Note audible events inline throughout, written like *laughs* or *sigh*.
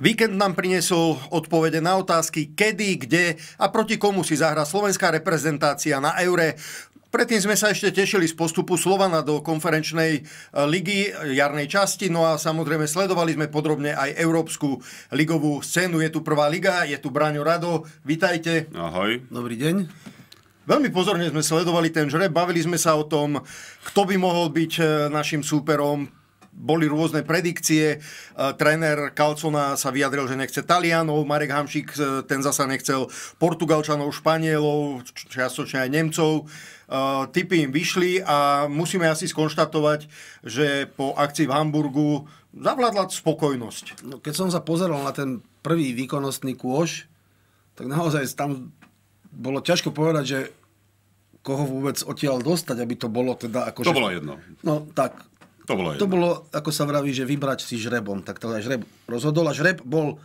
Víkend nám priniesol odpovede na otázky, kedy, kde a proti komu si zahra slovenská reprezentácia na Eure. Predtým sme sa ešte tešili z postupu Slovana do konferenčnej e, ligy e, jarnej časti, no a samozrejme sledovali sme podrobne aj európsku ligovú scénu. Je tu prvá liga, je tu Braňo Rado, vitajte. Ahoj. Dobrý deň. Veľmi pozorne sme sledovali ten žreb, bavili sme sa o tom, kto by mohol byť e, našim súperom, boli rôzne predikcie. E, tréner Calcona sa vyjadril, že nechce Talianov, Marek Hamšík e, ten zasa nechcel Portugalčanov, Španielov, čiastočne aj Nemcov. E, Typy im vyšli a musíme asi skonštatovať, že po akcii v Hamburgu zavládla spokojnosť. No, keď som sa pozeral na ten prvý výkonnostný kôž, tak naozaj tam bolo ťažko povedať, že koho vôbec odtiaľ dostať, aby to bolo teda ako... To že... bolo jedno. No tak, to bolo, to bolo, ako sa vraví, že vybrať si žrebom. Tak to žreb rozhodol a žreb bol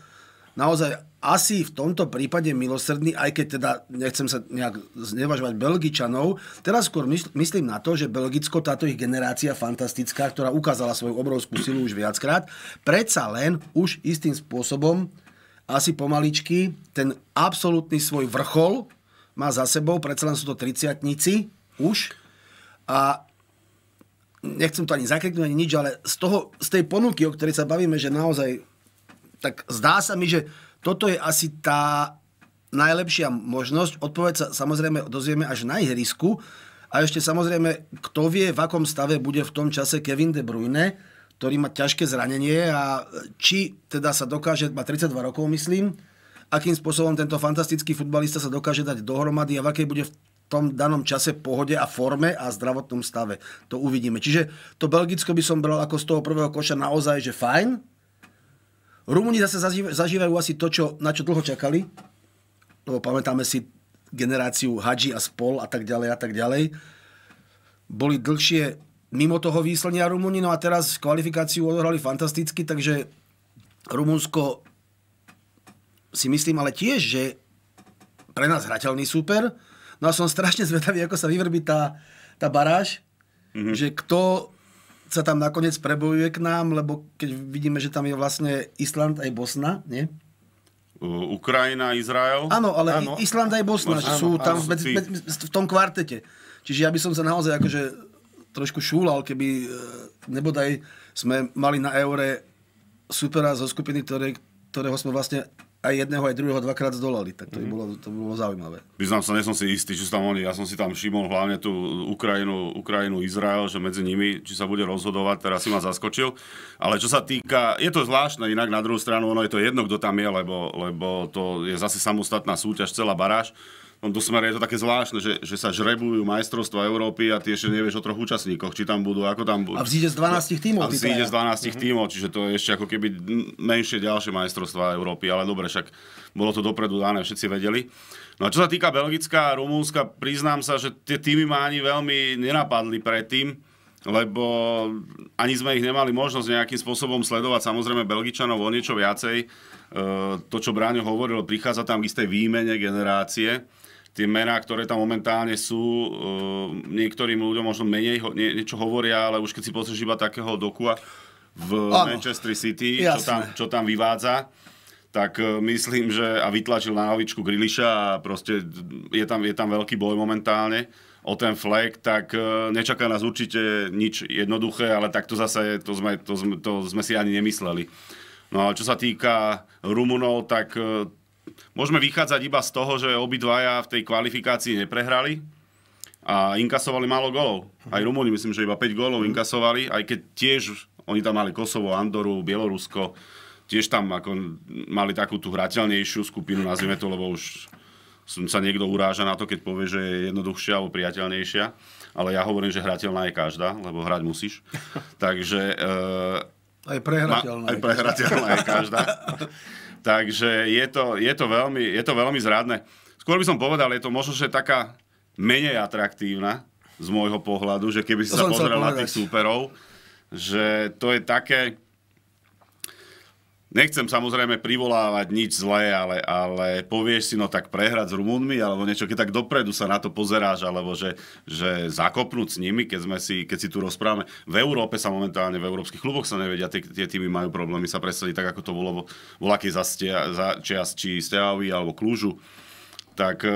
naozaj asi v tomto prípade milosrdný, aj keď teda nechcem sa nejak znevažovať Belgičanov. Teraz skôr myslím na to, že Belgicko, táto ich generácia fantastická, ktorá ukázala svoju obrovskú silu už viackrát, predsa len už istým spôsobom asi pomaličky ten absolútny svoj vrchol má za sebou, predsa len sú to 30 už a nechcem to ani zakriknúť, ani nič, ale z, toho, z tej ponuky, o ktorej sa bavíme, že naozaj, tak zdá sa mi, že toto je asi tá najlepšia možnosť. Odpoveď sa samozrejme dozvieme až na ihrisku. A ešte samozrejme, kto vie, v akom stave bude v tom čase Kevin De Bruyne, ktorý má ťažké zranenie a či teda sa dokáže, má 32 rokov myslím, akým spôsobom tento fantastický futbalista sa dokáže dať dohromady a v akej bude v tom danom čase pohode a forme a zdravotnom stave. To uvidíme. Čiže to Belgicko by som bral ako z toho prvého koša naozaj, že fajn. Rumúni zase zažívajú asi to, čo, na čo dlho čakali, lebo pamätáme si generáciu Hadži a spol a tak ďalej a tak ďalej. Boli dlhšie mimo toho výslenia Rumúni, no a teraz kvalifikáciu odohrali fantasticky, takže Rumunsko si myslím ale tiež, že pre nás hrateľný super, No a som strašne zvedavý, ako sa vyvrbí tá, tá baráž, mm-hmm. že kto sa tam nakoniec prebojuje k nám, lebo keď vidíme, že tam je vlastne Island aj Bosna, nie? Ukrajina, Izrael. Áno, ale áno. Island aj Bosna, že sú áno, tam áno, medzi, medzi, v tom kvartete. Čiže ja by som sa naozaj akože trošku šúlal, keby e, nebodaj sme mali na eure supera zo skupiny, ktoré, ktorého sme vlastne aj jedného, aj druhého dvakrát zdolali, tak to, mm. bolo, to bolo zaujímavé. Vyznám sa, nesom si istý, či sú tam oni, ja som si tam všimol hlavne tú Ukrajinu, Ukrajinu, Izrael, že medzi nimi, či sa bude rozhodovať, teraz si ma zaskočil. Ale čo sa týka, je to zvláštne, inak na druhú stranu, ono je to jedno, kto tam je, lebo, lebo to je zase samostatná súťaž, celá baráž tomto no, smere je to také zvláštne, že, že sa žrebujú majstrovstva Európy a ty ešte nevieš o troch účastníkoch, či tam budú, ako tam budú. A vzíde z 12 tímov. A vzíde z 12 mm-hmm. tímov, čiže to je ešte ako keby menšie ďalšie majstrovstva Európy, ale dobre, však bolo to dopredu dané, všetci vedeli. No a čo sa týka Belgická a Rumúnska, priznám sa, že tie týmy ma ani veľmi nenapadli predtým, lebo ani sme ich nemali možnosť nejakým spôsobom sledovať. Samozrejme, Belgičanov o niečo viacej. E, to, čo Bráňo hovoril, prichádza tam k istej výmene generácie tie mená, ktoré tam momentálne sú, eh, niektorým ľuďom možno menej nie, niečo hovoria, ale už keď si pozrieš iba takého dokua v ano. Manchester City, čo tam, čo tam vyvádza, tak eh, myslím, že a vytlačil na novičku Griliša a proste je tam, je tam veľký boj momentálne o ten flag, tak eh, nečaká nás určite nič jednoduché, ale to zase to sme, to sme, to sme si ani nemysleli. No a čo sa týka Rumunov, tak môžeme vychádzať iba z toho, že obidvaja v tej kvalifikácii neprehrali a inkasovali málo golov. Aj Rumúni myslím, že iba 5 golov mhm. inkasovali, aj keď tiež oni tam mali Kosovo, Andoru, Bielorusko, tiež tam ako mali takú tú hrateľnejšiu skupinu, nazvime to, lebo už som sa niekto uráža na to, keď povie, že je jednoduchšia alebo priateľnejšia. Ale ja hovorím, že hrateľná je každá, lebo hrať musíš. *laughs* Takže... Eh, e, aj prehrateľná. Ma, aj prehrateľná je *laughs* každá. *laughs* Takže je to, je to, veľmi, je to veľmi zradné. Skôr by som povedal, je to možno, že taká menej atraktívna z môjho pohľadu, že keby si to sa pozrel na tých súperov, že to je také, Nechcem samozrejme privolávať nič zlé, ale, ale povieš si, no tak prehrať s Rumúnmi, alebo niečo, keď tak dopredu sa na to pozeráš, alebo že, že zakopnúť s nimi, keď, sme si, keď si tu rozprávame. V Európe sa momentálne, v európskych kluboch sa nevedia, tie, tie týmy majú problémy sa presadiť, tak ako to bolo voľaký za, stia, za čias, či Steavi alebo Klužu tak eh,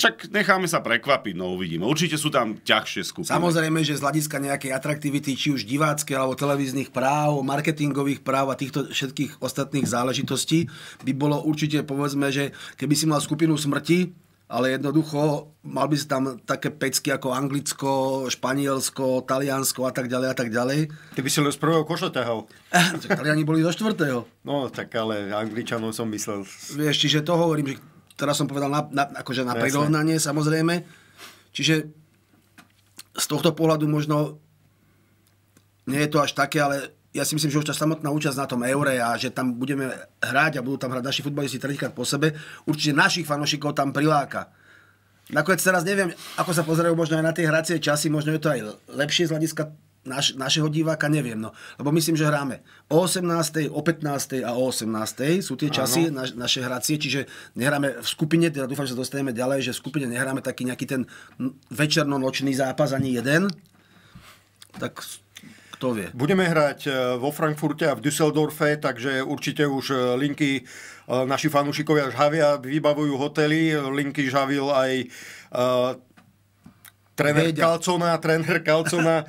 čak necháme sa prekvapiť, no uvidíme. Určite sú tam ťažšie skupiny. Samozrejme, že z hľadiska nejakej atraktivity, či už divácké alebo televíznych práv, marketingových práv a týchto všetkých ostatných záležitostí, by bolo určite, povedzme, že keby si mal skupinu smrti, ale jednoducho mal by si tam také pecky ako Anglicko, Španielsko, Taliansko a tak ďalej a tak ďalej. Ty by si len z prvého košatého. Eh, Taliani boli do štvrtého. No, tak ale Angličanom som myslel. Vieš, čiže to hovorím, že teraz som povedal na, na, akože na prirovnanie samozrejme. Čiže z tohto pohľadu možno nie je to až také, ale ja si myslím, že už tá samotná účasť na tom eure a že tam budeme hrať a budú tam hrať naši futbalisti tretíkrát po sebe, určite našich fanošikov tam priláka. Nakoniec teraz neviem, ako sa pozerajú možno aj na tie hracie časy, možno je to aj lepšie z hľadiska naš, našeho diváka neviem, no. Lebo myslím, že hráme o 18., o 15. a o 18. sú tie časy na, naše hracie, čiže nehráme v skupine, teda dúfam, že sa dostaneme ďalej, že v skupine nehráme taký nejaký ten večerno-nočný zápas, ani jeden. Tak kto vie. Budeme hrať e, vo Frankfurte a v Düsseldorfe, takže určite už e, linky e, naši fanúšikovia žhavia, vybavujú hotely, linky žhavil aj Tréner Kalcona, tréner Kalcona,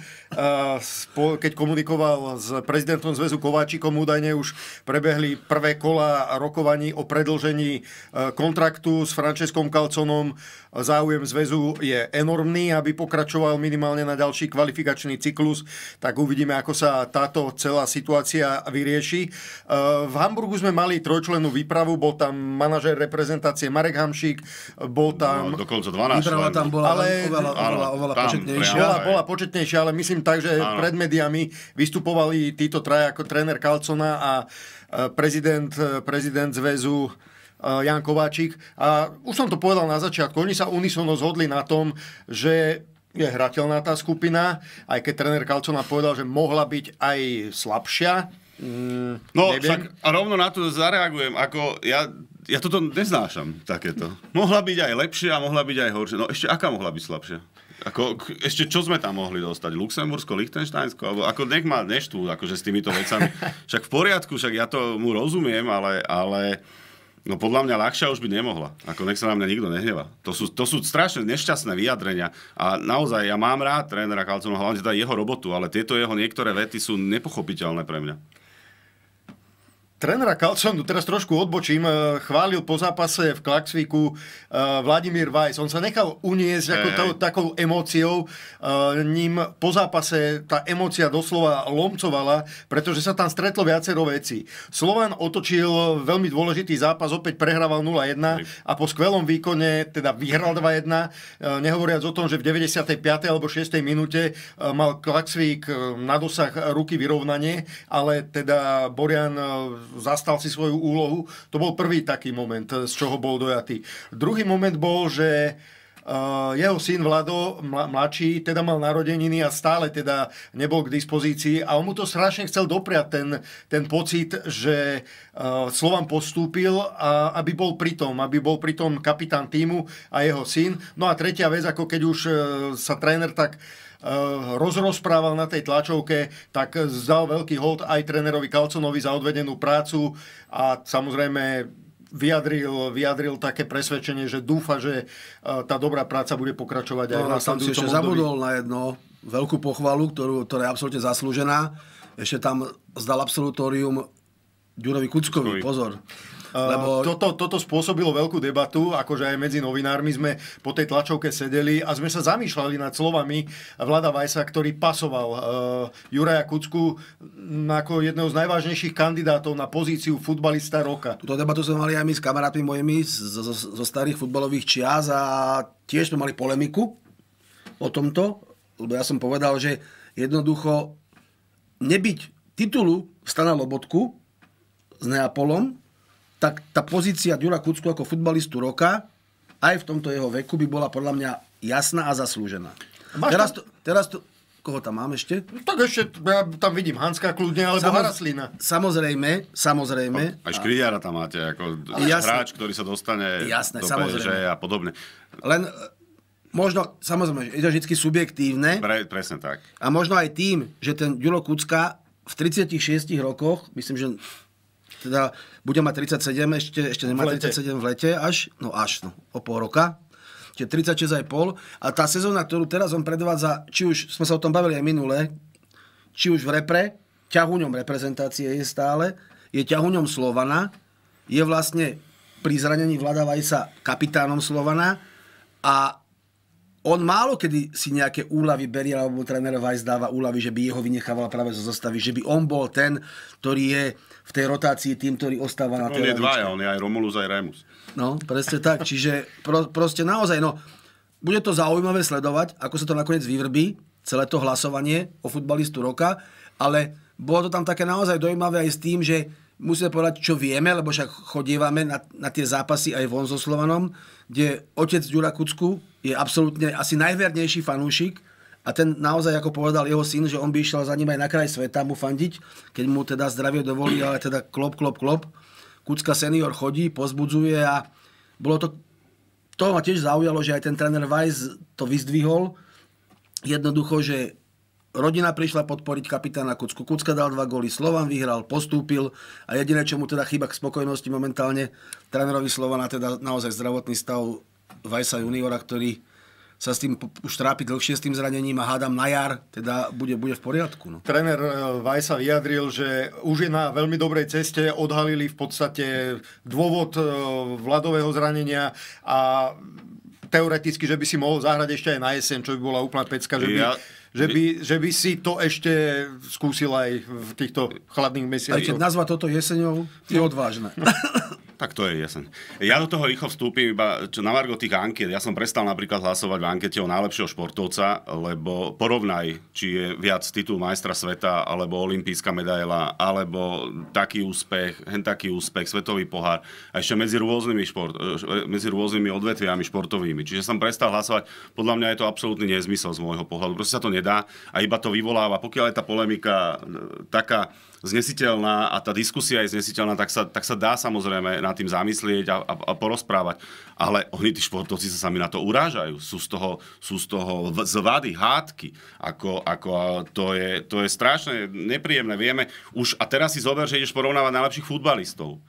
*laughs* keď komunikoval s prezidentom zväzu Kováčikom, údajne už prebehli prvé kola rokovaní o predlžení e, kontraktu s Franceskom Kalconom. Záujem zväzu je enormný, aby pokračoval minimálne na ďalší kvalifikačný cyklus. Tak uvidíme, ako sa táto celá situácia vyrieši. E, v Hamburgu sme mali trojčlenú výpravu, bol tam manažer reprezentácie Marek Hamšík, bol no, tam... No, dokonca 12 tam bola ale bola oveľa tam, početnejšia. Bola, bola početnejšia, ale myslím tak, že áno. pred médiami vystupovali títo traja ako tréner Kalcona a e, prezident, e, prezident zväzu e, Jan Kováčik. A už som to povedal na začiatku, oni sa unisono zhodli na tom, že je hrateľná tá skupina, aj keď tréner Kalcona povedal, že mohla byť aj slabšia. Mm, no, neviem. však a rovno na to zareagujem, ako ja, ja toto neznášam takéto. Mohla byť aj lepšia, mohla byť aj horšia. No ešte aká mohla byť slabšia? Ako, ešte čo sme tam mohli dostať? Luxembursko, Lichtensteinsko? Alebo, ako nech ma neštú akože s týmito vecami. *laughs* Však v poriadku, však ja to mu rozumiem, ale, ale No podľa mňa ľahšia už by nemohla. Ako nech sa na mňa nikto nehneva. To sú, to sú strašne nešťastné vyjadrenia. A naozaj, ja mám rád trénera Kalcona, hlavne teda jeho robotu, ale tieto jeho niektoré vety sú nepochopiteľné pre mňa. Trenera Kalconu, teraz trošku odbočím, e, chválil po zápase v Klaxviku e, Vladimír Vajs. On sa nechal uniesť ako to, takou emóciou. E, ním po zápase tá emócia doslova lomcovala, pretože sa tam stretlo viacero veci. Slovan otočil veľmi dôležitý zápas, opäť prehrával 0-1 a po skvelom výkone teda vyhral 2-1. nehovoriac o tom, že v 95. alebo 6. minúte mal Klaxvik na dosah ruky vyrovnanie, ale teda Borian zastal si svoju úlohu. To bol prvý taký moment, z čoho bol dojatý. Druhý moment bol, že eh, jeho syn Vlado, mladší, teda mal narodeniny a stále teda nebol k dispozícii a on mu to strašne chcel dopriať ten, ten pocit, že eh, Slovan postúpil a aby bol pritom, aby bol pritom kapitán týmu a jeho syn. No a tretia vec, ako keď už eh, sa tréner tak Eh, rozrozprával na tej tlačovke, tak zdal veľký hold aj trénerovi Kalconovi za odvedenú prácu a samozrejme vyjadril, vyjadril také presvedčenie, že dúfa, že eh, tá dobrá práca bude pokračovať aj no, na tam si ešte období. zabudol na jedno veľkú pochvalu, ktorú, ktorá je absolútne zaslúžená. Ešte tam zdal absolutórium Ďurovi Kuckovi, Kuckovi. pozor. Lebo... Toto, toto spôsobilo veľkú debatu, akože aj medzi novinármi sme po tej tlačovke sedeli a sme sa zamýšľali nad slovami Vlada Vajsa, ktorý pasoval uh, Juraja Kucku ako jedného z najvážnejších kandidátov na pozíciu futbalista roka. Tuto debatu sme mali aj my s kamarátmi mojimi zo, zo, zo starých futbalových čias a tiež sme mali polemiku o tomto, lebo ja som povedal, že jednoducho nebyť titulu Stana Lobotku s Neapolom, tak tá pozícia Dura Kucku ako futbalistu roka aj v tomto jeho veku by bola podľa mňa jasná a zaslúžená. Máš teraz, tam... to, teraz to, koho tam mám ešte? No, tak ešte, ja tam vidím Hanská kľudne, alebo Samoz... Haraslina. Samozrejme, samozrejme. aj Škriďara tam máte, ako jasné, hráč, ktorý sa dostane jasné, do samozrejme. a podobne. Len e, možno, samozrejme, je to vždy subjektívne. Pre, presne tak. A možno aj tým, že ten Ďulo Kucka v 36 rokoch, myslím, že teda budem mať 37, ešte, ešte nemá v 37 v lete, až, no až, no, o pol roka, čiže 36,5. A tá sezóna, ktorú teraz on predvádza, či už, sme sa o tom bavili aj minule, či už v repre, ťahuňom reprezentácie je stále, je ťahuňom Slovana, je vlastne pri zranení Vlada sa kapitánom Slovana a on málo kedy si nejaké úlavy berie, alebo tréner Vajs dáva úlavy, že by jeho vynechávala práve zo zostavy, že by on bol ten, ktorý je v tej rotácii tým, ktorý ostáva na tej On je dva, on je aj Romulus, aj Remus. No, presne tak. Čiže pro, proste naozaj, no, bude to zaujímavé sledovať, ako sa to nakoniec vyvrbí, celé to hlasovanie o futbalistu roka, ale bolo to tam také naozaj dojímavé aj s tým, že musíme povedať, čo vieme, lebo však chodívame na, na tie zápasy aj von so Slovanom, kde otec Ďura Kucku je absolútne asi najvernejší fanúšik a ten naozaj, ako povedal jeho syn, že on by išiel za ním aj na kraj sveta mu fandiť, keď mu teda zdravie dovolí, ale teda klop, klop, klop. Kucka senior chodí, pozbudzuje a bolo to... To ma tiež zaujalo, že aj ten tréner Weiss to vyzdvihol. Jednoducho, že Rodina prišla podporiť kapitána Kucku. Kucka dal dva góly, Slovan vyhral, postúpil a jediné, čo mu teda chýba k spokojnosti momentálne, trénerovi Slovana teda naozaj zdravotný stav Vajsa juniora, ktorý sa s tým už trápi dlhšie s tým zranením a hádam na jar, teda bude, bude v poriadku. No. Tréner eh, Vajsa vyjadril, že už je na veľmi dobrej ceste, odhalili v podstate dôvod eh, vladového zranenia a teoreticky, že by si mohol zahrať ešte aj na jeseň, čo by bola úplná pecka, že by ja, že by, že by si to ešte skúsil aj v týchto chladných mesiacoch. Takže nazvať toto jeseňou je odvážne. *laughs* Tak to je jasné. Ja do toho rýchlo vstúpim iba čo na Margo tých ankiet. Ja som prestal napríklad hlasovať v ankete o najlepšieho športovca, lebo porovnaj, či je viac titul majstra sveta, alebo olimpijská medaila, alebo taký úspech, hen taký úspech, svetový pohár. A ešte medzi rôznymi, šport, eh, medzi rôznymi odvetviami športovými. Čiže som prestal hlasovať. Podľa mňa je to absolútny nezmysel z môjho pohľadu. Proste sa to nedá a iba to vyvoláva. Pokiaľ je tá polemika eh, taká znesiteľná a tá diskusia je znesiteľná, tak sa, tak sa dá samozrejme nad tým zamyslieť a, a, a porozprávať. Ale oni, tí športovci, sa sami na to urážajú. Sú z toho, sú z toho zvady, hádky. Ako, ako to, je, to je strašne nepríjemné. Vieme už, a teraz si zober, že ideš porovnávať najlepších futbalistov.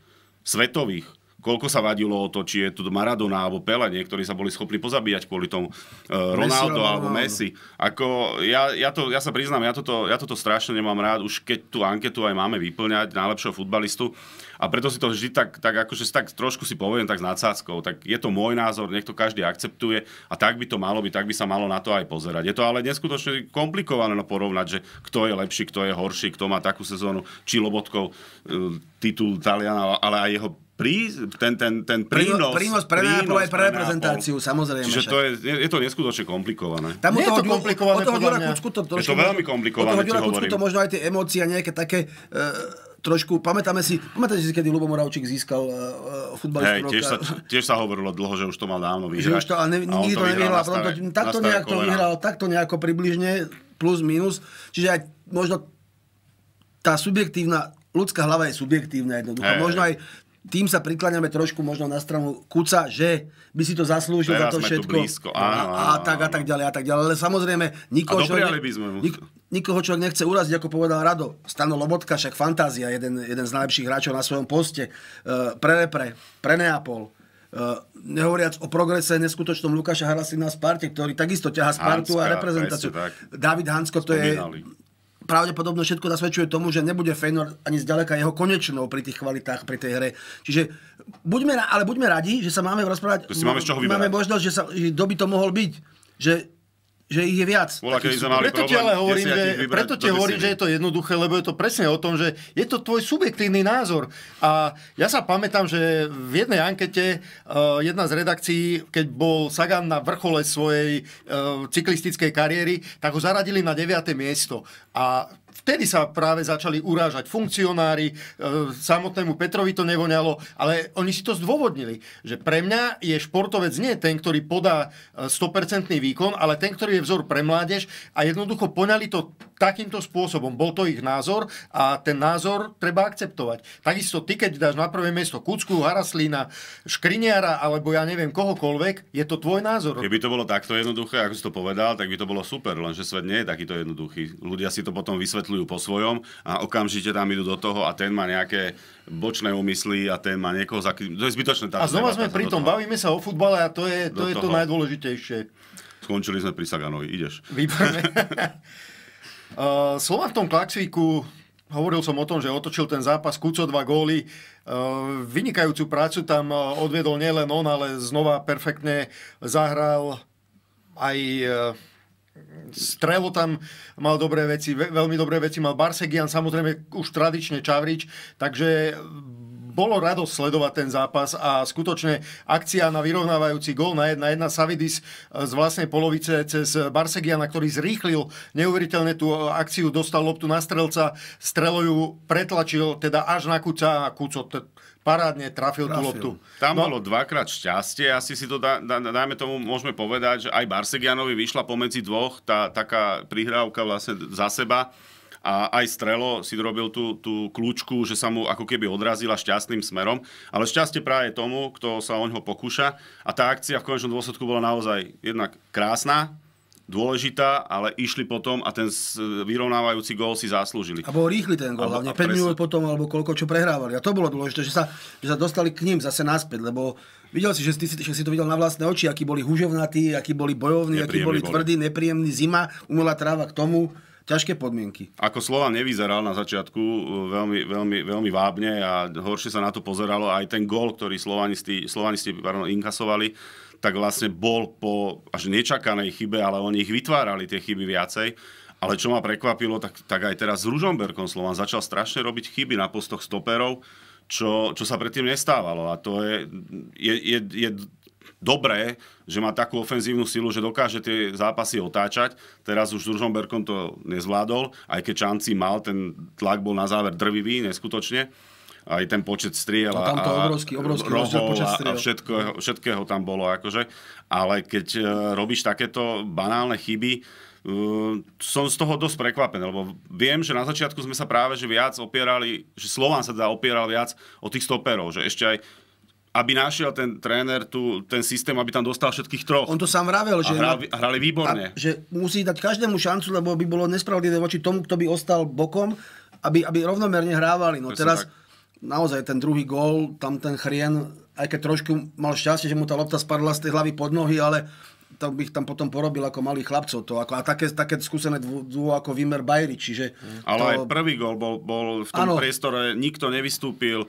Svetových koľko sa vadilo o to, či je tu Maradona alebo Pele, niektorí sa boli schopní pozabíjať kvôli tomu e, Ronaldo Messi, alebo Messi. Ako, ja, ja, to, ja sa priznám, ja toto, ja toto strašne nemám rád, už keď tú anketu aj máme vyplňať najlepšieho futbalistu a preto si to vždy tak, tak akože tak trošku si poviem tak s nadsázkou, tak je to môj názor, nech to každý akceptuje a tak by to malo byť, tak by sa malo na to aj pozerať. Je to ale neskutočne komplikované no porovnať, že kto je lepší, kto je horší, kto má takú sezónu, či Lobotkov e, titul Taliana, ale aj jeho Prí, ten, ten, ten prínos, prínos, prínos pre nápoj aj pre reprezentáciu, samozrejme. Čiže to je, je je to neskutočne komplikované. Tam Nie je to komplikované, toho podľa mňa. To, to, je to veľmi komplikované, ti hovorím. to možno aj tie emócie nejaké také... E, trošku, pamätáme si, pamätáte si, kedy Lubo Moravčík získal uh, futbalistu hey, tiež, sa, tiež sa hovorilo dlho, že už to mal dávno vyhrať. Že už to, a ne, a nikto to nevyhral, stave, to, takto nejak to vyhral, takto nejako približne, plus, minus. Čiže aj možno tá subjektívna, ľudská hlava je subjektívna jednoducho. Hey, možno aj tým sa prikláňame trošku možno na stranu Kuca, že by si to zaslúžil Teraz za to všetko. blízko. Áno, a, a, tak, a tak ďalej, a tak ďalej. Ale samozrejme, nikoho, človek, ne, nikoho človek nechce uraziť, ako povedal Rado. Stano Lobotka, však fantázia, jeden, jeden z najlepších hráčov na svojom poste. Uh, pre Repre, pre Neapol. Uh, nehovoriac o progrese neskutočnom Lukáša Harasina na Sparte, ktorý takisto ťaha Spartu Hanska, a reprezentáciu. David Hansko, to Spomínali. je pravdepodobne všetko nasvedčuje tomu, že nebude Feyenoord ani zďaleka jeho konečnou pri tých kvalitách, pri tej hre. Čiže buďme, ale buďme radi, že sa máme rozprávať. To si máme z čoho vyberať. Máme možnosť, že, sa, že doby to mohol byť. Že že ich je viac. Bola, preto ti ale hovorím, že, preto ti hovorím, že je to jednoduché, lebo je to presne o tom, že je to tvoj subjektívny názor. A ja sa pamätám, že v jednej ankete uh, jedna z redakcií, keď bol Sagan na vrchole svojej uh, cyklistickej kariéry, tak ho zaradili na 9. miesto. A vtedy sa práve začali urážať funkcionári, e, samotnému Petrovi to nevoňalo, ale oni si to zdôvodnili, že pre mňa je športovec nie ten, ktorý podá 100% e, výkon, ale ten, ktorý je vzor pre mládež a jednoducho poňali to takýmto spôsobom. Bol to ich názor a ten názor treba akceptovať. Takisto ty, keď dáš na prvé miesto Kucku, Haraslína, Škriniara alebo ja neviem kohokoľvek, je to tvoj názor. Keby to bolo takto jednoduché, ako si to povedal, tak by to bolo super, lenže svet nie je takýto jednoduchý. Ľudia si to potom vysvetľujú po svojom a okamžite tam idú do toho a ten má nejaké bočné úmysly a má niekoho za... To je zbytočné. Tá a znova sme pri tom, bavíme sa o futbale a to je to, je to najdôležitejšie. Skončili sme pri Saganovi, ideš. Výborné. *laughs* Uh, Slova v tom klaxvíku, hovoril som o tom, že otočil ten zápas, kúco dva góly, uh, vynikajúcu prácu tam eh, odvedol nielen on, ale znova perfektne zahral aj uh, Strelo tam mal dobré veci, veľmi dobré veci mal Barsegian, samozrejme už tradične Čavrič, takže bolo radosť sledovať ten zápas a skutočne akcia na vyrovnávajúci gól na 1-1 Savidis e, z vlastnej polovice cez Barsegiana, ktorý zrýchlil neuveriteľne tú e, akciu, dostal loptu na strelca, streloju pretlačil teda až na Kuca a Kuco parádne trafil, trafil. tú loptu. Tam no. bolo dvakrát šťastie, asi si to dá, da, dajme tomu môžeme povedať, že aj Barsegianovi vyšla pomedzi dvoch tá taká prihrávka vlastne za seba a aj Strelo si dorobil tú, tú kľúčku, že sa mu ako keby odrazila šťastným smerom, ale šťastie práve tomu, kto sa o ňo pokúša a tá akcia v konečnom dôsledku bola naozaj jednak krásna, dôležitá, ale išli potom a ten vyrovnávajúci gól si zaslúžili. A bol rýchly ten gól, hlavne 5 minút potom, alebo koľko čo prehrávali. A to bolo dôležité, že sa, že sa dostali k ním zase naspäť, lebo videl si, že, ty, že si to videl na vlastné oči, akí boli húževnatí, akí boli bojovní, akí boli, boli tvrdí, nepríjemní, zima, umelá tráva k tomu ťažké podmienky. Ako Slova nevyzeral na začiatku uh, veľmi, veľmi, veľmi vábne a horšie sa na to pozeralo aj ten gól, ktorý Slovanisti, Slovanisti pardon, inkasovali tak vlastne bol po až nečakanej chybe, ale oni ich vytvárali tie chyby viacej. Ale čo ma prekvapilo, tak, tak aj teraz s Ružomberkom Slovan začal strašne robiť chyby na postoch stoperov, čo, čo sa predtým nestávalo. A to je, je, je, je dobré, že má takú ofenzívnu silu, že dokáže tie zápasy otáčať. Teraz už s Ružomberkom to nezvládol, aj keď čanci mal, ten tlak bol na záver drvivý, neskutočne. Aj ten počet striel no, a, a, obrovský, obrovský rohov počet striel. a všetko všetkého tam bolo. Akože. Ale keď e, robíš takéto banálne chyby, Uh, som z toho dosť prekvapený, lebo viem, že na začiatku sme sa práve že viac opierali, že Slován sa teda opieral viac o tých stoperov, že ešte aj aby našiel ten tréner tu, ten systém, aby tam dostal všetkých troch. On to sám vravel, že... Hral, hrali, hrali výborne. A, že musí dať každému šancu, lebo by bolo nespravodlivé voči tomu, kto by ostal bokom, aby, aby rovnomerne hrávali. No Presne teraz tak. naozaj ten druhý gól, tam ten chrien, aj keď trošku mal šťastie, že mu tá lopta spadla z tej hlavy pod nohy, ale to bych tam potom porobil ako malých chlapcov. To ako, a také, také skúsené dvo ako Vimer Bajri. Čiže to... Ale aj prvý gol bol, bol v tom ano. priestore, nikto nevystúpil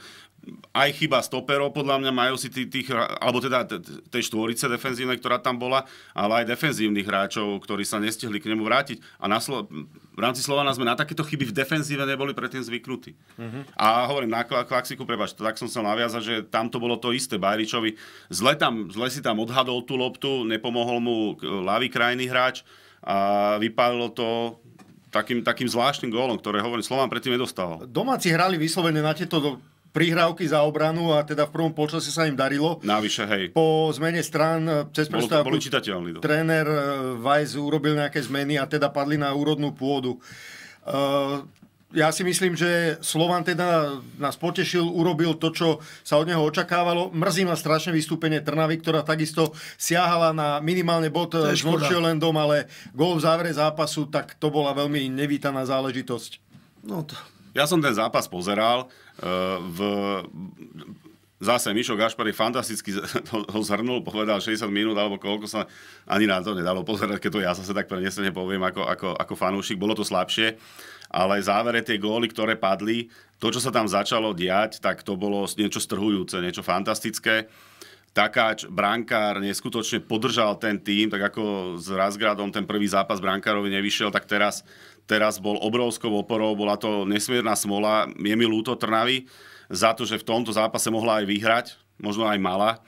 aj chyba stoperov, podľa mňa majú si tých, tých alebo teda tej štvorice defenzívnej, ktorá tam bola, ale aj defenzívnych hráčov, ktorí sa nestihli k nemu vrátiť. A na Slo- v rámci Slovana sme na takéto chyby v defenzíve neboli predtým zvyknutí. Uh-huh. A hovorím, na Klaxiku, prebač, tak som sa naviazal, že tam to bolo to isté. Bajričovi zle, tam, zle si tam odhadol tú loptu, nepomohol mu ľavý krajný hráč a vypálilo to takým, takým zvláštnym gólom, ktoré hovorím, Slován predtým nedostal. Domáci hrali vyslovene na tieto prihrávky za obranu a teda v prvom polčase sa im darilo. Navyše, hej. Po zmene strán eh, cez prestávku no. tréner Vajs eh, urobil nejaké zmeny a teda padli na úrodnú pôdu. Eh, ja si myslím, že Slovan teda nás potešil, urobil to, čo sa od neho očakávalo. Mrzí ma strašne vystúpenie Trnavy, ktorá takisto siahala na minimálne bod s Norčelendom, ale gol v závere zápasu, tak to bola veľmi nevítaná záležitosť. No to, ja som ten zápas pozeral. E, v, zase Mišo Gašpari fantasticky *laughs* ho zhrnul, povedal 60 minút alebo koľko sa ani na to nedalo pozerať, keď to ja zase tak prenesene poviem ako, ako, ako fanúšik. Bolo to slabšie, ale závere tie góly, ktoré padli, to, čo sa tam začalo diať, tak to bolo niečo strhujúce, niečo fantastické. Takáč, brankár, neskutočne podržal ten tým, tak ako s Razgradom ten prvý zápas brankárovi nevyšiel, tak teraz teraz bol obrovskou oporou, bola to nesmierna smola. Je mi ľúto Trnavy za to, že v tomto zápase mohla aj vyhrať, možno aj mala,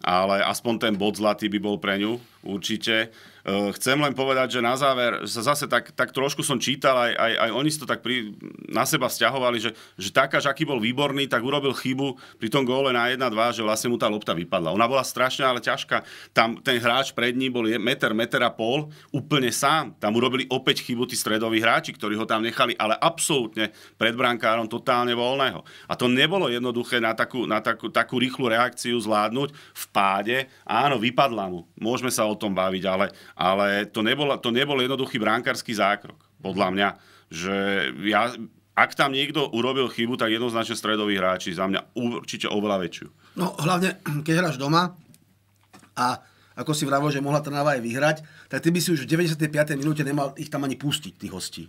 ale aspoň ten bod zlatý by bol pre ňu určite. Eh, chcem len povedať, že na záver, zase tak, tak trošku som čítal, aj, aj, aj oni si to tak pri, na seba stiahovali, že, že Takáš, aký bol výborný, tak urobil chybu pri tom góle na 1-2, že vlastne mu tá lopta vypadla. Ona bola strašná, ale ťažká. Tam ten hráč pred ním bol meter, meter a pol, úplne sám. Tam urobili opäť chybu tí stredoví hráči, ktorí ho tam nechali, ale absolútne pred brankárom totálne voľného. A to nebolo jednoduché na takú, na takú, takú rýchlu reakciu zvládnuť v páde. Áno, vypadla mu. Môžeme sa o tom baviť, ale, ale to, nebol, to nebol jednoduchý bránkarský zákrok, podľa mňa. Že ja, ak tam niekto urobil chybu, tak jednoznačne stredoví hráči, za mňa určite oveľa väčšiu. No hlavne, keď hráš doma a ako si vravo, že mohla Trnava aj vyhrať, tak ty by si už v 95. minúte nemal ich tam ani pustiť, tých hostí.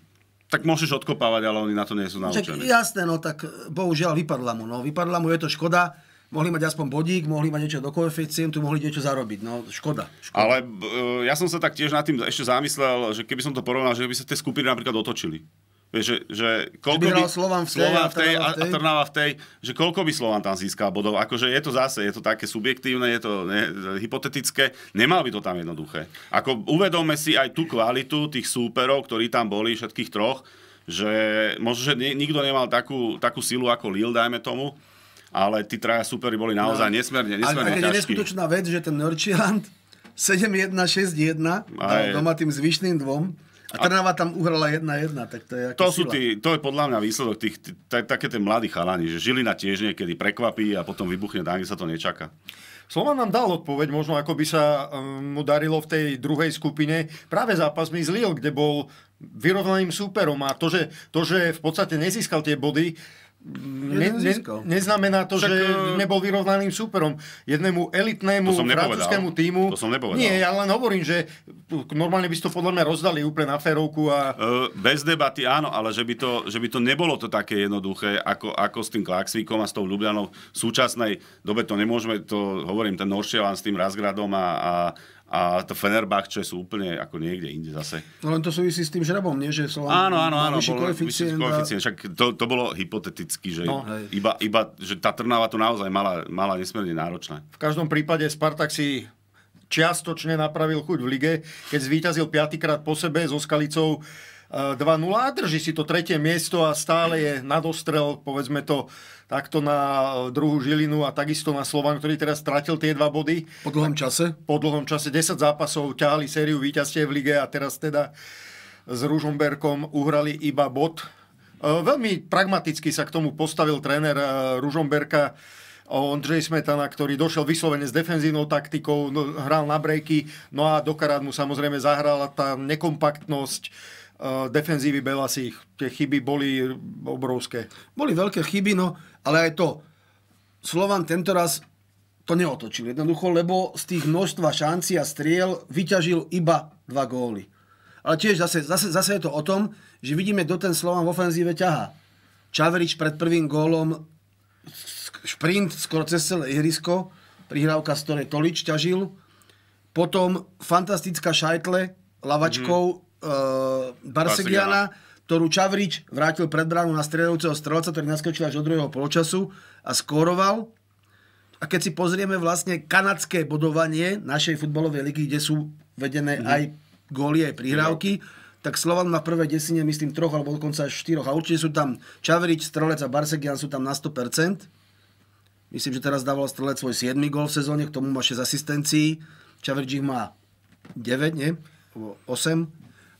Tak môžeš odkopávať, ale oni na to nie sú naučení. Však, jasné, no tak eh, bohužiaľ vypadla mu. No, vypadla mu, je to škoda mohli mať aspoň bodík, mohli mať niečo do koeficientu, mohli niečo zarobiť. No, škoda. škoda. Ale e, ja som sa tak tiež nad tým ešte zamyslel, že keby som to porovnal, že by sa tie skupiny napríklad otočili. Vieš, že, že koľko by, Slovan v tej, v tej a, a Trnava v tej, že koľko by Slovan tam získal bodov. Akože je to zase, je to také subjektívne, je to ne, hypotetické. Nemal by to tam jednoduché. Ako uvedome si aj tú kvalitu tých súperov, ktorí tam boli, všetkých troch, že možno, že nikto nemal takú, takú silu ako Lille, dajme tomu, ale tí traja superi boli naozaj no. nesmierne, nesmierne ale, ťažkí. je neskutočná vec, že ten Norčiland 7-1, 6-1, dal doma tým zvyšným dvom. A Trnava tam uhrala 1-1, tak to je to, sú tí, to je podľa mňa výsledok tých, t- t- také tie mladí chalani, že Žilina tiež niekedy prekvapí a potom vybuchne tam, kde sa to nečaká. Slovan nám dal odpoveď, možno ako by sa ehm, mu darilo v tej druhej skupine, práve zápas mi zlil, kde bol vyrovnaným súperom a to že, to, že v podstate nezískal tie body, ne, ne, neznamená to, Však, že e, nebol vyrovnaným súperom. Jednému elitnému francúzskému týmu... To som nepovedal. Nie, ja len hovorím, že normálne by ste to podľa mňa rozdali úplne na ferovku a... E, bez debaty áno, ale že by to, že by to nebolo to také jednoduché, ako, ako s tým Klaxvíkom a s tou Ljubljanou. V súčasnej dobe to nemôžeme, to hovorím, ten Noršielan s tým Razgradom a, a a to čo sú úplne ako niekde inde zase. No len to súvisí s tým žrebom, nie? Že Slován áno, áno, áno, vyšší koeficient. koeficient. Však to, to bolo hypoteticky, že, no, iba, iba, že tá Trnava to naozaj mala, mala nesmierne náročné. V každom prípade Spartak si čiastočne napravil chuť v lige, keď zvíťazil piatýkrát po sebe so Skalicou 2-0 a drží si to tretie miesto a stále je nadostrel, povedzme to takto na eh, druhú Žilinu a takisto na Slovan, ktorý teraz stratil tie dva body. Po dlhom čase? Po dlhom čase. 10 zápasov ťahali sériu víťazstie v lige a teraz teda s Ružomberkom uhrali iba bod. Eh, veľmi pragmaticky sa k tomu postavil tréner eh, Ružomberka Ondřej Smetana, ktorý došiel vyslovene s defenzívnou taktikou, no, hral na breaky, no a do mu samozrejme zahrala tá nekompaktnosť, Eh, defenzívy Belasich. Tie chyby boli obrovské. Boli veľké chyby, no ale aj to. Slovan tento raz to neotočil jednoducho, lebo z tých množstva šanci a striel vyťažil iba dva góly. Ale tiež zase, zase, zase je to o tom, že vidíme, kto ten Slovan v ofenzíve ťaha. Čaverič pred prvým gólom šprint skoro cez celé ihrisko, prihrávka, z ktorej Tolič ťažil. Potom fantastická šajtle lavačkou, mm. Eh, Barsegiana, ktorú Čavrič vrátil pred bránu na stredajúceho strelca, ktorý naskočil až do druhého polčasu a skóroval. A keď si pozrieme vlastne kanadské bodovanie našej futbalovej ligy, kde sú vedené mm. aj góly, aj prihrávky, mhm. tak Slovan má prvé desine, myslím, troch alebo dokonca až štyroch. A určite sú tam Čavrič, Strelec a Barsegian sú tam na 100%. Myslím, že teraz dával Strelec svoj 7. gól v sezóne, k tomu má 6 asistencií. Čavrič ich má 9, nie? 8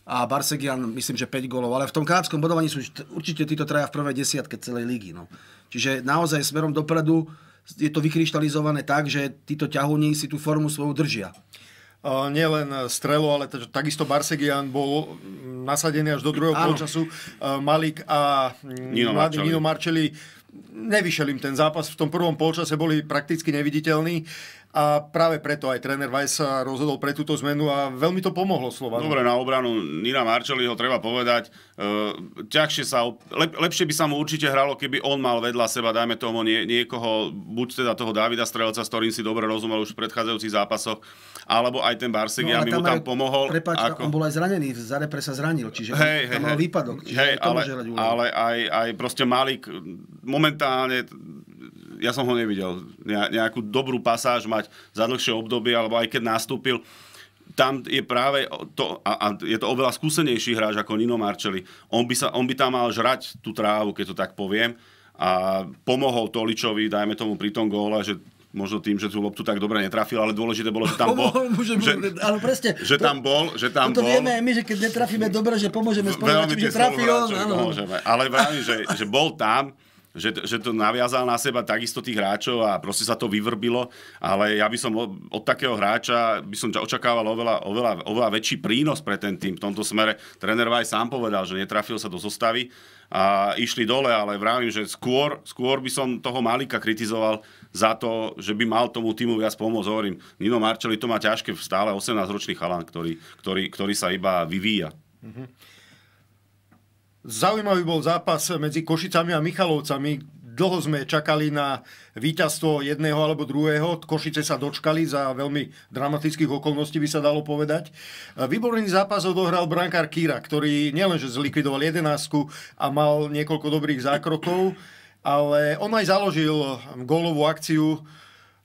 a Barsegian myslím, že 5 golov, ale v tom krátkom bodovaní sú určite títo traja v prvej desiatke celej ligy. No. Čiže naozaj smerom dopredu je to vykryštalizované tak, že títo ťahuní si tú formu svoju držia. Nielen strelo, ale takisto Barsegian bol nasadený až do druhého polčasu. E, Malik a mm, Nino mladý Nino Marcelli nevyšel im ten zápas. V tom prvom polčase boli prakticky neviditeľní a práve preto aj tréner Weiss sa rozhodol pre túto zmenu a veľmi to pomohlo Slovanu. Dobre, na obranu Nina Marčeliho treba povedať, eh, ťažšie sa, lep, lepšie by sa mu určite hralo, keby on mal vedľa seba, dajme tomu nie, niekoho, buď teda toho Davida Strelca, s ktorým si dobre rozumel už v predchádzajúcich zápasoch, alebo aj ten Barsegia no, aby mu tam aj, pomohol. Prepáč, ako... on bol aj zranený, v Zarepre sa zranil, čiže hey, tam hey, mal hey, výpadok. Čiže hey, ale, ale aj, aj proste Malik momentálne ja som ho nevidel, nejakú dobrú pasáž mať za dlhšie obdobie, alebo aj keď nastúpil, tam je práve to, a, a je to oveľa skúsenejší hráč ako Nino Marcelli. On by, sa, on by tam mal žrať tú trávu, keď to tak poviem, a pomohol Toličovi, dajme tomu pri tom góle, že možno tým, že tú loptu tak dobre netrafil, ale dôležité bolo, že tam bol. Môžem, že, áno, presne. Že tam bol, že tam to bol. vieme aj my, že keď netrafíme dobre, že pomôžeme spolu, že trafí on. Ale vravím, že, že bol tam že, že to naviazal na seba takisto tých hráčov a proste sa to vyvrbilo, ale ja by som od, od takého hráča by som očakával oveľa, oveľa, oveľa väčší prínos pre ten tým v tomto smere. Tréner Vaj sám povedal, že netrafil sa do zostavy a išli dole, ale vravím, že skôr, skôr by som toho Malika kritizoval za to, že by mal tomu týmu viac pomôcť. Hovorím, Nino Marčeli to má ťažké stále 18-ročný chalan, ktorý, ktorý, ktorý sa iba vyvíja. Mm-hmm. Zaujímavý bol zápas medzi Košicami a Michalovcami. Dlho sme čakali na víťazstvo jedného alebo druhého. Košice sa dočkali za veľmi dramatických okolností, by sa dalo povedať. Výborný zápas odohral brankár Kíra, ktorý nielenže zlikvidoval jedenáctku a mal niekoľko dobrých zákrokov, ale on aj založil gólovú akciu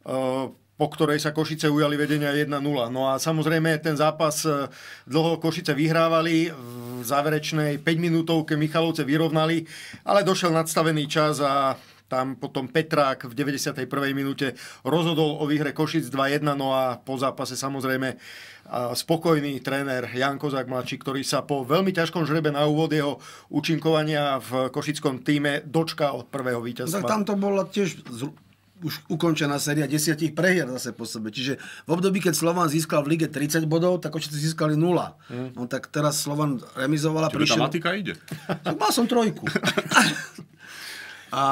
eh, po ktorej sa Košice ujali vedenia 1-0. No a samozrejme ten zápas e, dlho Košice vyhrávali, v záverečnej 5-minútovke Michalovce vyrovnali, ale došiel nadstavený čas a tam potom Petrák v 91. minúte rozhodol o výhre Košic 2-1, no a po zápase samozrejme e, spokojný tréner Jan Kozák mladší, ktorý sa po veľmi ťažkom žrebe na úvod jeho účinkovania v košickom týme dočkal prvého víťazstva. No tak tam to bola tiež už ukončená séria desiatich prehier zase po sebe. Čiže v období, keď Slovan získal v lige 30 bodov, tak očiť získali nula. Mm. No tak teraz Slovan remizovala. Čiže prišiel... tá matika ide. Tak no, mal som trojku. *laughs* a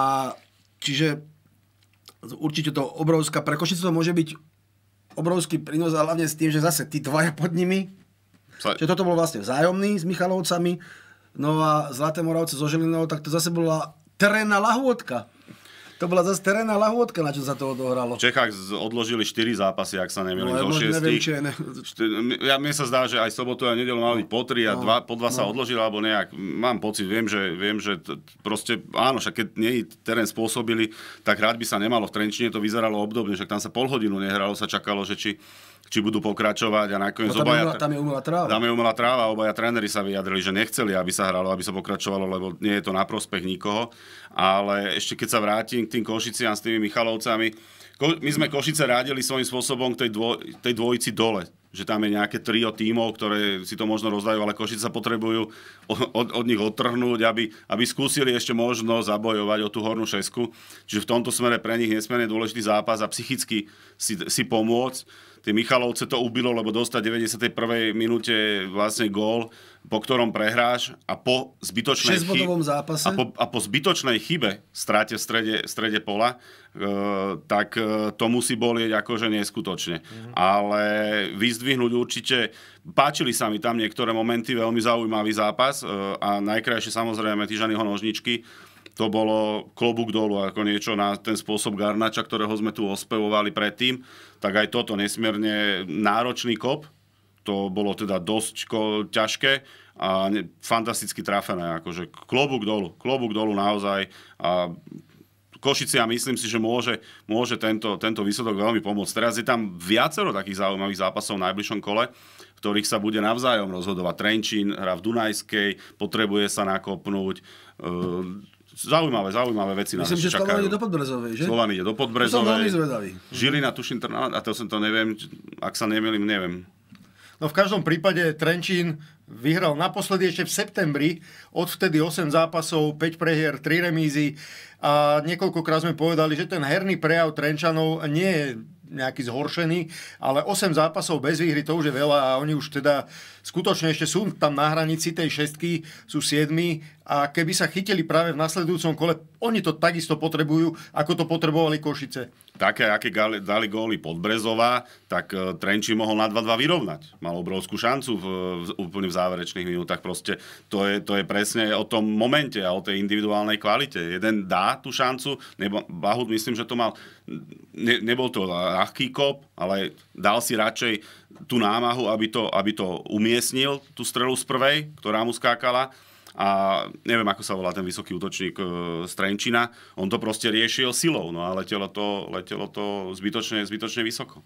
čiže určite to obrovská Košice to môže byť obrovský prínos a hlavne s tým, že zase tí dvaja pod nimi, Saj. že toto bol vlastne vzájomný s Michalovcami, no a Zlaté Moravce zo Žilinou, tak to zase bola terénna lahôdka. To bola zase terénna lahôdka, na čo sa to odohralo. V Čechách odložili 4 zápasy, ak sa nemýlim, no, zo 6. ja, mne sa zdá, že aj sobotu a nedelu mali no, po 3 a no. dva, po 2 no. sa odložili, alebo nejak. Mám pocit, viem, že, viem, že t- proste, áno, však keď nie terén spôsobili, tak hrať by sa nemalo. V Trenčine to vyzeralo obdobne, že tam sa pol hodinu nehralo, sa čakalo, že či či budú pokračovať a nakoniec no, tam obaja... Je umelá, tam je umelá tráva. Tam je umelá tráva, obaja tréneri sa vyjadrili, že nechceli, aby sa hralo, aby sa pokračovalo, lebo nie je to na prospech nikoho. Ale ešte keď sa vrátim k tým Košiciam s tými Michalovcami, my sme Košice rádili svojím spôsobom k tej, dvoj, tej dvojici dole že tam je nejaké trio tímov, ktoré si to možno rozdajú, ale Košice sa potrebujú od, od nich odtrhnúť, aby, aby skúsili ešte možno zabojovať o tú hornú šesku. Čiže v tomto smere pre nich nesmierne dôležitý zápas a psychicky si, si pomôcť Tí Michalovce to ubilo, lebo dostať 91. minúte vlastne gól, po ktorom prehráš a po zbytočnej, chyb... zápase. A po, a po zbytočnej chybe stráte v strede, v strede pola, uh, tak uh, to musí bolieť akože neskutočne. Mm-hmm. Ale vyzdvihnúť určite, páčili sa mi tam niektoré momenty, veľmi zaujímavý zápas uh, a najkrajšie samozrejme Tyžanyho nožničky, to bolo klobúk dolu, ako niečo na ten spôsob Garnača, ktorého sme tu ospevovali predtým, tak aj toto nesmierne náročný kop, to bolo teda dosť ko- ťažké a ne- fantasticky trafené, akože klobúk dolu, klobúk dolu naozaj a Košici a myslím si, že môže, môže tento, tento výsledok veľmi pomôcť. Teraz je tam viacero takých zaujímavých zápasov v najbližšom kole, v ktorých sa bude navzájom rozhodovať. Trenčín hra v Dunajskej, potrebuje sa nakopnúť. Ehm, zaujímavé, zaujímavé veci na Myslím, že Slovan ide do Podbrezovej, že? Slovan ide do Podbrezovej. To som veľmi zvedavý. Žilina, tuším, Trnava, a to som to neviem, ak sa nemýlim, neviem. No v každom prípade Trenčín vyhral naposledy ešte v septembri, odvtedy 8 zápasov, 5 prehier, 3 remízy a niekoľkokrát sme povedali, že ten herný prejav Trenčanov nie je nejaký zhoršený, ale 8 zápasov bez výhry to už je veľa a oni už teda skutočne ešte sú tam na hranici tej šestky, sú siedmi a keby sa chytili práve v nasledujúcom kole, oni to takisto potrebujú, ako to potrebovali Košice. Také, aké dali góly Brezová, tak e, Trenčín mohol na 2-2 vyrovnať. Mal obrovskú šancu v, v, úplne v záverečných minútach. Proste to je, to je presne o tom momente a o tej individuálnej kvalite. Jeden dá tú šancu, nebo, Bahut myslím, že to mal, ne, nebol to ľahký kop, ale dal si radšej tú námahu, aby to, aby to umiestnil, tú strelu z prvej, ktorá mu skákala a neviem, ako sa volá ten vysoký útočník e, z Trenčina. on to proste riešil silou, no a letelo to, letelo to zbytočne, zbytočne vysoko.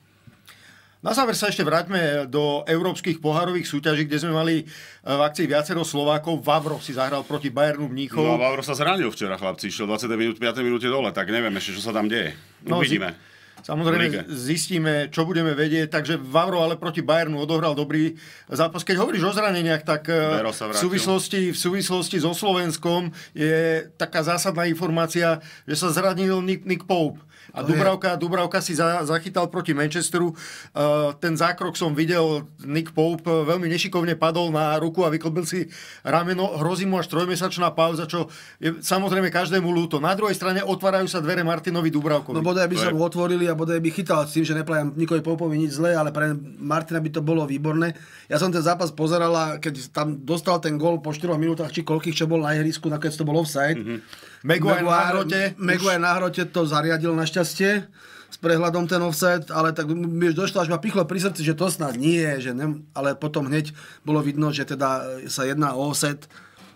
Na záver sa ešte vráťme do európskych pohárových súťaží, kde sme mali e, v akcii viacero Slovákov. Vavro si zahral proti Bayernu Mníchov. No a Vavro sa zranil včera, chlapci. Išiel 25 minút, minúte dole, tak neviem ešte, čo sa tam deje. No, Uvidíme. No, Samozrejme Liga. zistíme, čo budeme vedieť. Takže Vavro ale proti Bayernu odohral dobrý zápas. Keď hovoríš o zraneniach, tak eh, v súvislosti, v súvislosti so Slovenskom je taká zásadná informácia, že sa zranil Nick, Nick Pope a Dubravka, je... Dubravka si za, zachytal proti Manchesteru. Uh, ten zákrok som videl, Nick Pope veľmi nešikovne padol na ruku a vyklbil si rameno. Hrozí mu až trojmesačná pauza, čo je samozrejme každému ľúto. Na druhej strane otvárajú sa dvere Martinovi Dubravkovi. No bodaj by sa mu otvorili a bodaj by chytal s tým, že neprajem nikoj Popovi nič zlé, ale pre Martina by to bolo výborné. Ja som ten zápas pozeral a keď tam dostal ten gol po 4 minútach, či koľkých, čo bol na ihrisku, nakoniec to bol offside. Mm-hmm. Maguire, Maguire, na hrote, Maguire už... na hrote to zariadil na našťastie s prehľadom ten offset, ale tak mi už došlo až ma pichlo pri srdci, že to snad nie je, že ne, ale potom hneď bolo vidno, že teda e, sa jedná o offset,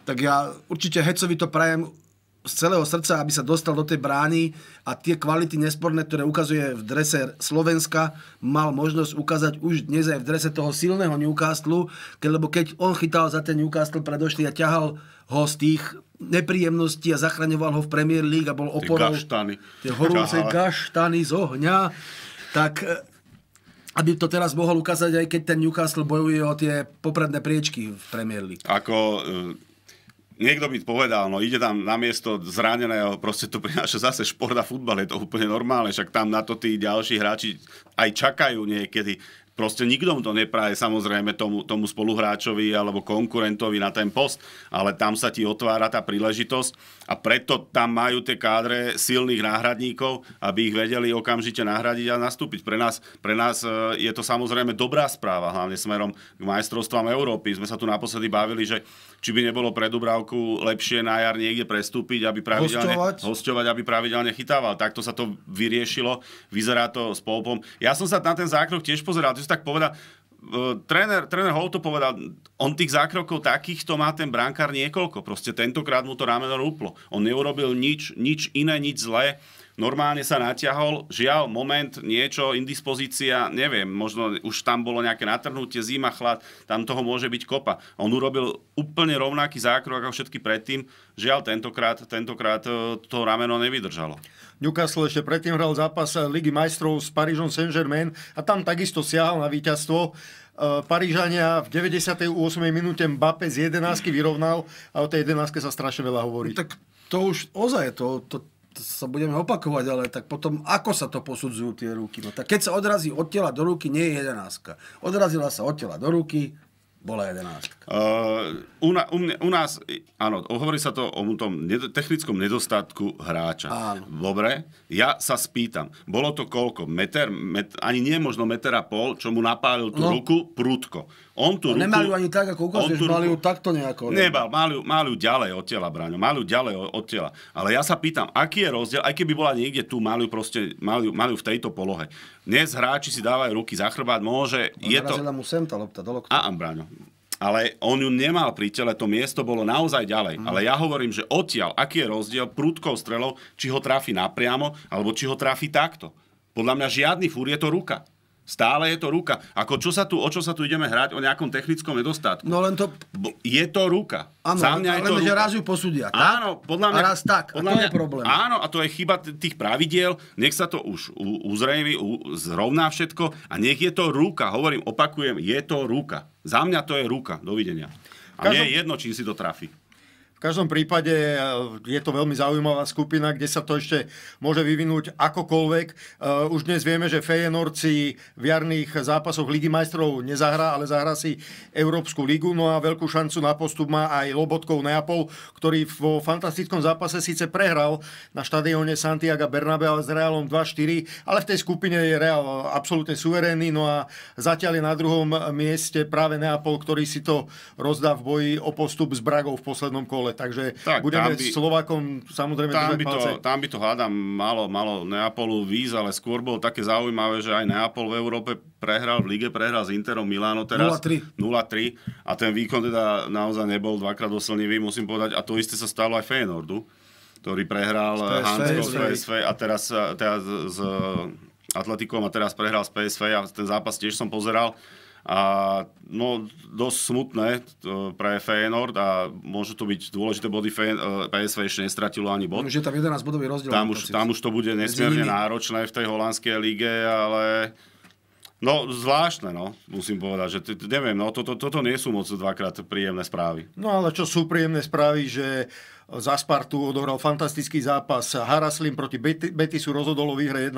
tak ja určite Hecovi to prajem z celého srdca, aby sa dostal do tej brány a tie kvality nesporné, ktoré ukazuje v drese Slovenska, mal možnosť ukázať už dnes aj v drese toho silného Newcastle, keď, lebo keď on chytal za ten Newcastle predošli a ťahal ho z tých nepríjemnosti a zachraňoval ho v Premier League a bol oporou. Tie gaštany. Tie horúce gaštany z ohňa. Tak e, aby to teraz mohol ukázať, aj keď ten Newcastle bojuje o tie popredné priečky v Premier League. Ako e, niekto by povedal, no ide tam na miesto zraneného, proste to prináša zase šport a futbal, je to úplne normálne, však tam na to tí ďalší hráči aj čakajú niekedy proste nikto mu to nepraje samozrejme tomu, tomu spoluhráčovi alebo konkurentovi na ten post, ale tam sa ti otvára tá príležitosť a preto tam majú tie kádre silných náhradníkov, aby ich vedeli okamžite nahradiť a nastúpiť. Pre nás, pre nás e, je to samozrejme dobrá správa, hlavne smerom k majstrovstvám Európy. Sme sa tu naposledy bavili, že či by nebolo pre Dubravku lepšie na jar niekde prestúpiť, aby pravidelne, hostovať. hostovať, aby pravidelne chytával. Takto sa to vyriešilo, vyzerá to s Polpom. Ja som sa na ten zákrok tiež pozeral, ty si tak povedal, e, tréner, tréner Hol to povedal, on tých zákrokov takýchto má ten brankár niekoľko. Proste tentokrát mu to rameno rúplo. On neurobil nič, nič iné, nič zlé normálne sa natiahol. Žiaľ, moment, niečo, indispozícia, neviem, možno už tam bolo nejaké natrhnutie, zima, chlad, tam toho môže byť kopa. On urobil úplne rovnaký zákrok ako všetky predtým. Žiaľ, tentokrát, tentokrát e, to rameno nevydržalo. Newcastle ešte predtým hral zápas Ligy majstrov s Parížom Saint-Germain a tam takisto siahal na víťazstvo. E, Parížania v 98. minúte Mbappé z 11 vyrovnal a o tej 11 sa strašne veľa hovorí. Tak to už ozaj, to, to, to sa budeme opakovať, ale tak potom, ako sa to posudzujú tie ruky? No tak keď sa odrazí od tela do ruky, nie je jedenáctka. Odrazila sa od tela do ruky, bola jedenáctka. Uh, u, na, u, mne, u nás, áno, hovorí sa to o tom ned- technickom nedostatku hráča. Áno. Dobre, ja sa spýtam, bolo to koľko? Meter? Met, ani nie možno meter a pol, čo mu napálil tú no. ruku? Prúdko. On tú ruku... Nemali ju ani tak, ako ukazuješ, ruku... mali ju takto nejako. Nebal, mali, mali ju ďalej od tela, Braňo, mali ju ďalej od tela. Ale ja sa pýtam, aký je rozdiel, aj keby bola niekde tu, mali ju, proste, mali, mali ju v tejto polohe. Dnes hráči si dávajú ruky za chrbát, môže... No, je to... mu sem tá lopta do lokta. Á, Braňo, ale on ju nemal pri tele, to miesto bolo naozaj ďalej. Mm. Ale ja hovorím, že odtiaľ, aký je rozdiel prúdkou strelou, či ho trafi napriamo, alebo či ho trafi takto. Podľa mňa žiadny fúr je to ruka. Stále je to ruka. Ako čo sa tu, o čo sa tu ideme hrať? O nejakom technickom nedostatku. No len to... Je to ruka. Áno, Sám mňa ale, je to len, ruka. raz ju posúdia. Tak? Áno, podľa mňa... A raz tak. Podľa a to mňa, je problém. Áno, a to je chyba tých pravidiel. Nech sa to už uzrejmi, zrovná všetko a nech je to ruka. Hovorím, opakujem, je to ruka. Za mňa to je ruka. Dovidenia. A Každom... mne je jedno, čím si to trafí každom prípade e, je to veľmi zaujímavá skupina, kde sa to ešte môže vyvinúť akokoľvek. E, už dnes vieme, že Feyenoord si v jarných zápasoch Ligy majstrov nezahrá, ale zahrá si Európsku ligu. No a veľkú šancu na postup má aj Lobotkov Neapol, ktorý vo fantastickom zápase síce prehral na štadióne Santiago Bernabeu s Realom 2-4, ale v tej skupine je Real absolútne suverénny. No a zatiaľ je na druhom mieste práve Neapol, ktorý si to rozdá v boji o postup s Bragou v poslednom kole takže tak, budeme by, Slovakom samozrejme tam by, to, tam by to hľadám malo, malo Neapolu víz, ale skôr bol také zaujímavé, že aj Neapol v Európe prehral, v lige prehral s Interom Milano teraz 0-3. 0-3 a ten výkon teda naozaj nebol dvakrát oslnivý, musím povedať, a to isté sa stalo aj Feyenoordu ktorý prehral eh, Hansko z PSV a teraz, eh, teraz s Atletikom a teraz prehral z PSV a ten zápas tiež som pozeral a no, dosť smutné e, pre Feyenoord a môžu to byť dôležité body. E, PSV ešte nestratilo ani bod. je tam 11 bodový rozdiel. Tam už, tam už to bude nesmierne náročné v tej holandskej lige, ale... No, zvláštne, no, musím povedať, že neviem, no, toto, to nie sú moc dvakrát príjemné správy. No, ale čo sú príjemné správy, že uh, za Spartu odohral fantastický zápas. Haraslim proti Betisu rozhodol o výhre 1-0.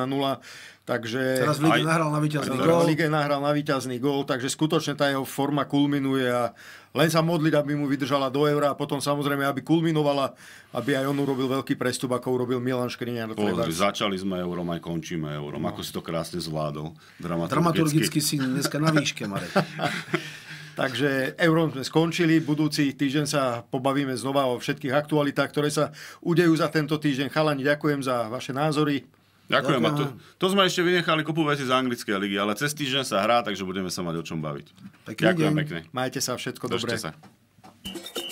Takže Teraz v lige nahral na víťazný gól. V lige nahral na víťazný gól, takže skutočne tá jeho forma kulminuje a len sa modliť, aby mu vydržala do eura a potom samozrejme, aby kulminovala, aby aj on urobil veľký prestup, ako urobil Milan Škriniar. Pozri, začali sme eurom, aj končíme eurom. No. Ako si to krásne zvládol. Dramaturgicky, Dramaturgicky si dneska na výške, Marek. *laughs* Takže eurom sme skončili, budúci týždeň sa pobavíme znova o všetkých aktualitách, ktoré sa udejú za tento týždeň. Chalani, ďakujem za vaše názory. Ďakujem. A to, to sme ešte vynechali kopu veci z anglickej ligy, ale cez týždeň sa hrá, takže budeme sa mať o čom baviť. Pekný Ďakujem deň. pekne. Majte sa všetko Držte dobre. Sa.